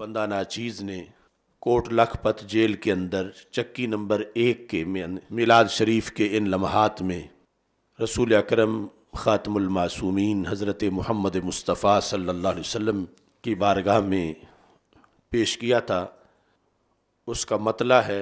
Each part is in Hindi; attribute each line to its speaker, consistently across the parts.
Speaker 1: बंदा नाचीज़ ने कोट लखपत जेल के अंदर चक्की नंबर एक के में मिलाद शरीफ के इन लम्हात में रसूल अक्रम ख़ातमासूमीन हज़रत महमद मुस्तफ़ा सल्ला वम की बारगाह में पेश किया था उसका मतला है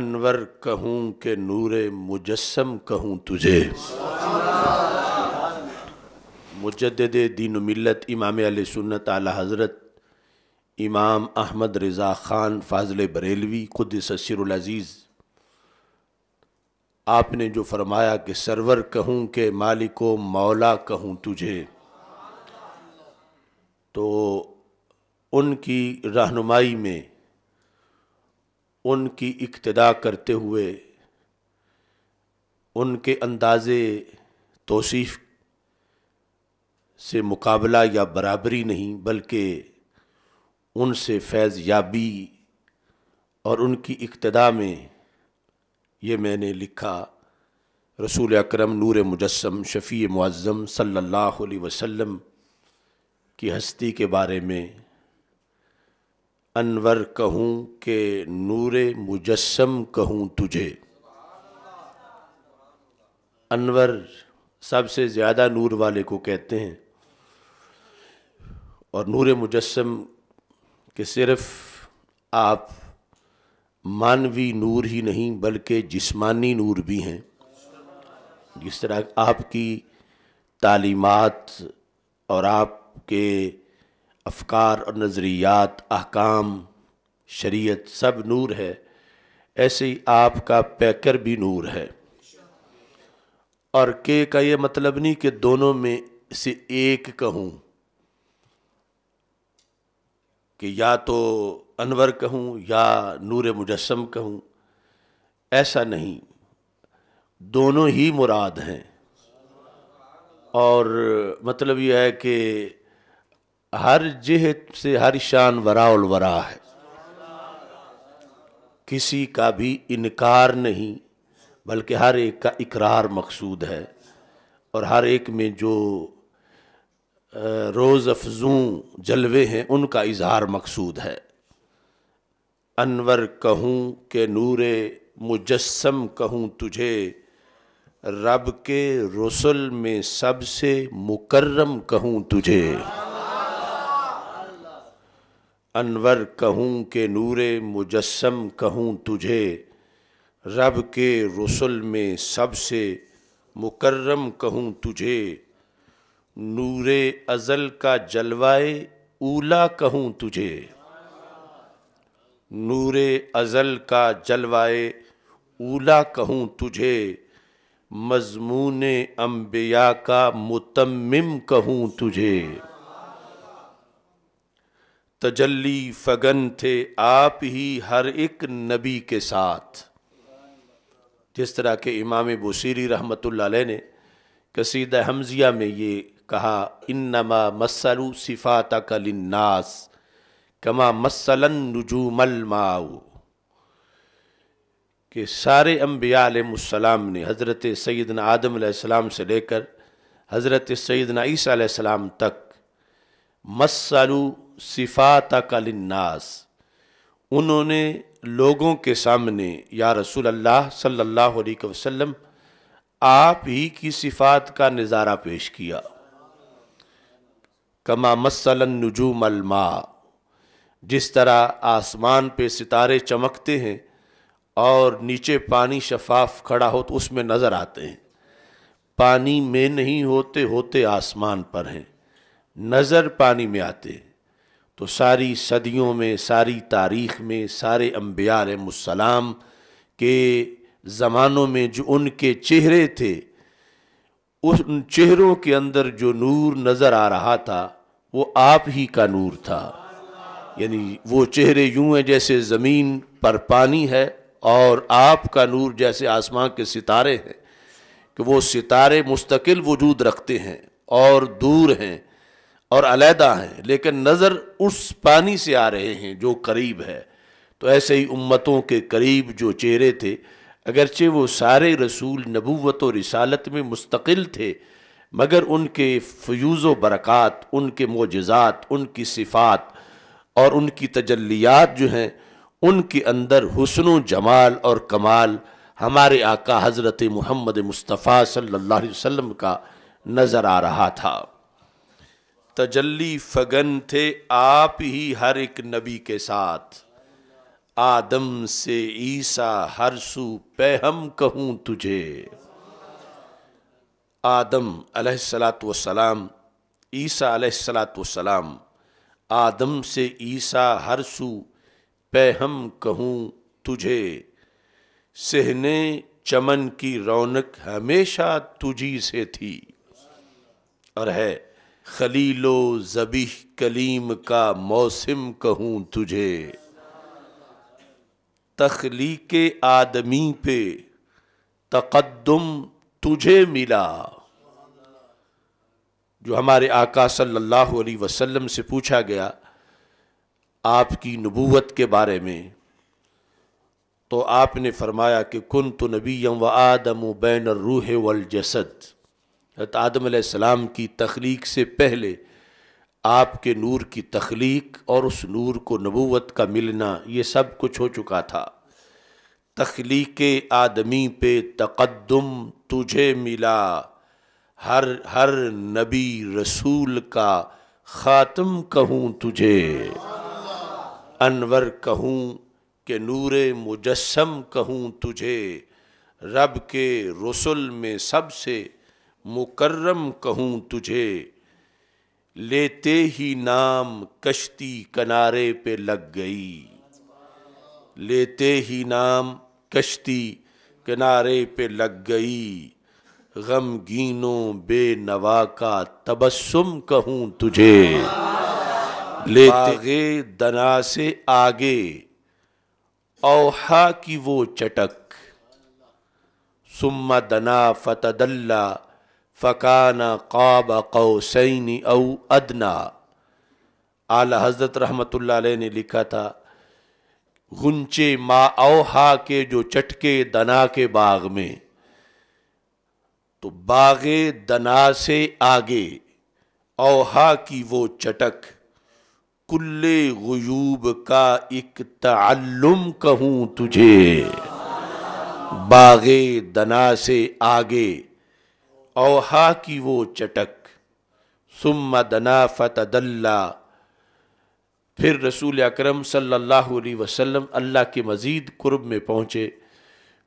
Speaker 1: अनवर कहूँ के नूर मुजस्म कहूँ तुझे मुजद दीन मिलत इमाम सुन्नत आला हज़रत इमाम अहमद रज़ा ख़ान फाजल बरेलवी खुद ससरज़ीज़ आपने जो फरमाया कि सरवर कहूँ के मालिको मौला कहूँ तुझे तो उनकी रहनुमाई में उनकी इक्तदा करते हुए उनके अंदाज़ तोसीफ़ से मुकाबला या बराबरी नहीं बल्कि उनसे फैज़ याबी और उनकी इक्तदा में ये मैंने लिखा रसूल अकरम नूर मुजस्म शफ़ी मुआज़म सल्लल्लाहु अलैहि वसल्लम की हस्ती के बारे में अनवर कहूँ के नूर मुजस्म कहूँ तुझे अनवर सबसे ज़्यादा नूर वाले को कहते हैं और नूर मुजस्म कि सिर्फ आप मानवी नूर ही नहीं बल्कि जिस्मानी नूर भी हैं जिस तरह आपकी तालीमत और आपके अफकार और नज़रियात अहकाम शरीयत सब नूर है ऐसे ही आपका पैकर भी नूर है और के का ये मतलब नहीं कि दोनों में से एक कहूँ कि या तो अनवर कहूँ या नूर मुजस्म कहूँ ऐसा नहीं दोनों ही मुराद हैं और मतलब यह है कि हर जिह से हर शान वराउल है किसी का भी इनकार नहीं बल्कि हर एक का इकरार मकसूद है और हर एक में जो रोज़ अफजू जलवे हैं उनका इजहार मकसूद है अनवर कहूँ के नूरे मुजस्म कहूँ तुझे रब के रसुल में सबसे मुकर्रम कहूँ तुझे अनवर कहूँ के नूर मुजस्म कहूँ तुझे रब के रसुल में सबसे मुकर्रम कहूँ तुझे नूरे अज़ल का जलवाए ऊला कहूँ तुझे नूर अज़ल का जलवाए ऊला कहूँ तुझे मजमून अम्बिया का मुतम कहूँ तुझे तजल्ली फगन थे आप ही हर एक नबी के साथ जिस तरह के इमाम बसीरी रहमत ने कसीद हमजिया में ये कहा इन्नमा मसलु सिफ़ात कलिन्नास कमा मसलन नजूमल माऊ के सारे अम्बियालम ने हज़रत सैदना आदम से लेकर हज़रत सैदना ईसीम तक मसलु सिफ़ात कलिन्नास उन्होंने लोगों के सामने या रसूल अल्लाह सल्लल्लाहु अलैहि वसल्लम आप ही की सिफ़ात का नज़ारा पेश किया कमा मसलन नजूम अलमा जिस तरह आसमान पे सितारे चमकते हैं और नीचे पानी शफाफ खड़ा हो तो उसमें नज़र आते हैं पानी में नहीं होते होते आसमान पर हैं नज़र पानी में आते हैं तो सारी सदियों में सारी तारीख में सारे अम्बियार मुसलाम के ज़मानों में जो उनके चेहरे थे उस चेहरों के अंदर जो नूर नज़र आ रहा था वो आप ही का नूर था यानी वो चेहरे यूं हैं जैसे ज़मीन पर पानी है और आपका नूर जैसे आसमान के सितारे हैं कि वो सितारे मुस्तकिल वजूद रखते हैं और दूर हैं और अलहदा हैं लेकिन नज़र उस पानी से आ रहे हैं जो करीब है तो ऐसे ही उम्मतों के करीब जो चेहरे थे अगरचे वो सारे रसूल नबूवत और रिसालत में मुस्तकिल थे मगर उनके फ्यूज़ बरक़ात उनके मोजात उनकी सिफ़ात और उनकी तजलियात जो हैं उनके अंदर हसन जमाल और कमाल हमारे आका हज़रत महमद मुस्तफ़ा सल्ला वसम का नज़र आ रहा था तजली फगन थे आप ही हर एक नबी के साथ आदम से ईसा हर सू पैहम कहूँ तुझे आदम अलैहिस्सलाम ईसा अलैहिस्सलाम आदम से ईसा हर सू पे हम कहूँ तुझे सहने चमन की रौनक हमेशा तुझी से थी और है खलीलो जबीह कलीम का मौसम कहूँ तुझे तखलीके आदमी पे तकद्दुम तुझे मिला जो हमारे आका सल्लल्लाहु अलैहि वसल्लम से पूछा गया आपकी नबूवत के बारे में तो आपने फरमाया कि कन तो नबी व आदम बैन रूह वल जसद आदम सलाम की तख्लीक से पहले आपके नूर की तख्लीक और उस नूर को नबूवत का मिलना ये सब कुछ हो चुका था तख्लीक आदमी पे तकद्दम तुझे मिला हर हर नबी रसूल का ख़ातम कहूँ तुझे अनवर कहूँ के नूर मुजस्म कहूँ तुझे रब के रसुल में सबसे मुकर्रम कहूँ तुझे लेते ही नाम कश्ती किनारे पे लग गई लेते ही नाम कश्ती किनारे पे लग गई गमगीनों बेनवा का तबस्सुम कहूँ तुझे लेते दना से आगे औहा की वो चटक सुम्मा दना फतदल्ला फ़काना काब कौसैन औ अदना आला हजरत रहमत ने लिखा था गुंचे मा ओहा के जो चटके दना के बाग में तो बागे दना से आगे ओहा की वो चटक कुल्ले गयूब का एक तल्लुम कहूँ तुझे बागे दना से आगे ओहा की वो चटक सुम दना फतदल्ला फिर रसूल अकरम सल्लल्लाहु अलैहि वसल्लम अल्लाह के मज़ीद कुर्ब में पहुँचे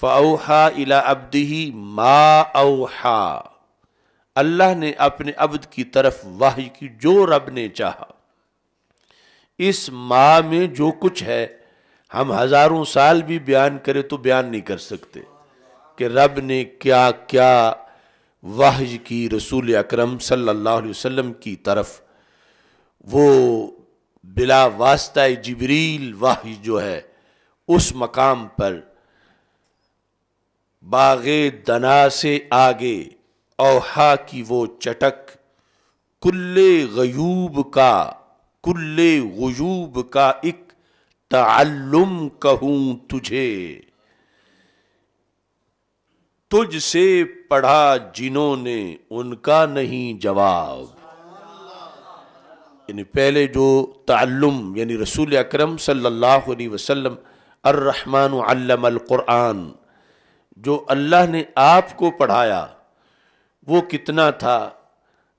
Speaker 1: फाउहा इला अब्दी मा अहा अल्लाह ने अपने अब्द की तरफ वाह की जो रब ने चाहा इस माँ में जो कुछ है हम हज़ारों साल भी बयान करें तो बयान नहीं कर सकते कि रब ने क्या क्या वाह की रसूल अकरम सल्लल्लाहु अलैहि वसल्लम की तरफ वो बिला वास्ता जबरील वाह जो है उस मकाम पर बागे दना से आगे ओहा की वो चटक कुल्ले गयूब का कुल्ले गयूब का एक तल्लुम कहूं तुझे तुझसे पढ़ा जिन्होंने उनका नहीं जवाब यानी पहले जो तल्लुम यानी रसूल अकरम सल्लल्लाहु अलैहि वसल्लम अर्रहमान अल्लम अल जो अल्लाह ने आपको पढ़ाया वो कितना था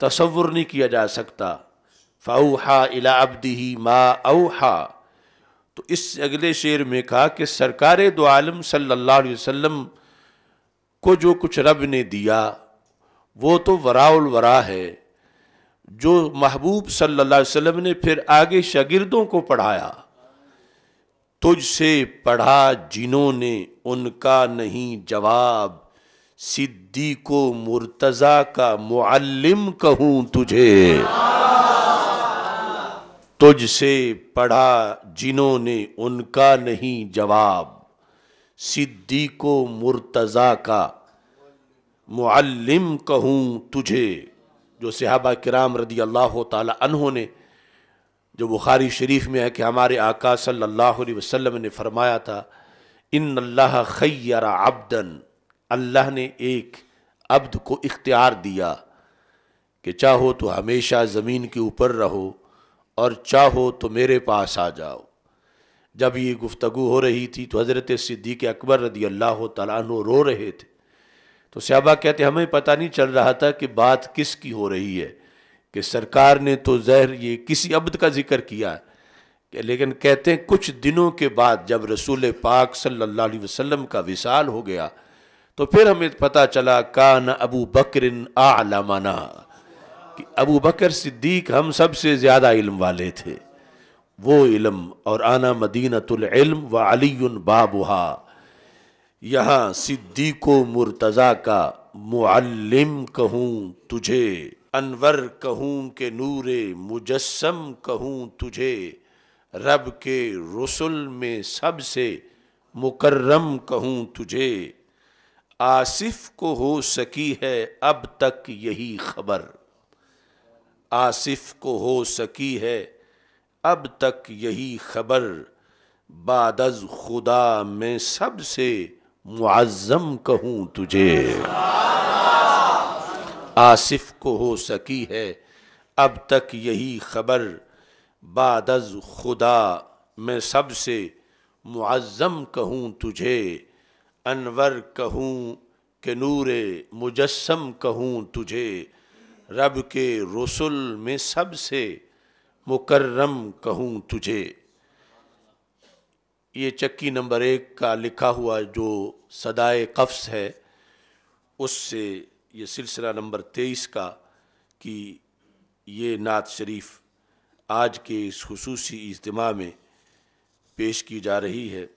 Speaker 1: तस्वुर नहीं किया जा सकता फाउहा इला अब्दी मा अहा तो इस अगले शेर में कहा कि सरकार दो आलम सल्ला वसम को जो कुछ रब ने दिया वो तो वराउल वरा है जो महबूब सल्ला वसम ने फिर आगे शागिर्दों को पढ़ाया तुझसे पढ़ा जिन्होंने उनका नहीं जवाब सिद्दी को मुर्तज़ा का मुअल्लिम कहूँ तुझे तुझसे पढ़ा जिन्होंने उनका नहीं जवाब सिद्दी को मुर्तज़ा का मुअल्लिम कहूँ तुझे जो सहाबा कराम रदी अल्लाह तहों ने जो बुखारी शरीफ में है कि हमारे आका सल्लल्लाहु अलैहि वसल्लम ने फरमाया था इन अल्लाह खैरा अब्दन अल्लाह ने एक अब्द को इख्तियार दिया कि चाहो तो हमेशा ज़मीन के ऊपर रहो और चाहो तो मेरे पास आ जाओ जब ये गुफ्तगु हो रही थी तो हज़रत सिद्दीक अकबर रदी अल्लाह तला रो रहे थे तो सहाबा कहते हमें पता नहीं चल रहा था कि बात किसकी हो रही है कि सरकार ने तो जहर ये किसी अब्द का जिक्र किया है कि लेकिन कहते हैं कुछ दिनों के बाद जब रसूल पाक सल्लल्लाहु अलैहि वसल्लम का विशाल हो गया तो फिर हमें पता चला कान अबू बकरिन आलमाना कि अबू बकर सिद्दीक हम सबसे ज़्यादा इल्म वाले थे वो इल्म और आना मदीनतम व अली बाबुहा यहाँ सिद्दीक मुर्तज़ा का मुअल्लिम कहूँ तुझे अनवर कहूँ के नूरे मुजस्म कहूँ तुझे रब के रसुल में सबसे मुकर्रम कहूँ तुझे आसिफ को हो सकी है अब तक यही खबर आसिफ को हो सकी है अब तक यही खबर बाद खुदा में सबसे मुआज़म कहूँ तुझे आसिफ को हो सकी है अब तक यही खबर बाद खुदा मैं सबसे मुआज़म कहूँ तुझे अनवर कहूँ के नूर मुजस्म कहूँ तुझे रब के रसुल में सबसे मुकर्रम कहूँ तुझे ये चक्की नंबर एक का लिखा हुआ जो सदाए कफ्स है उससे ये सिलसिला नंबर तेईस का कि ये नात शरीफ आज के इस खसूसी इज्तम में पेश की जा रही है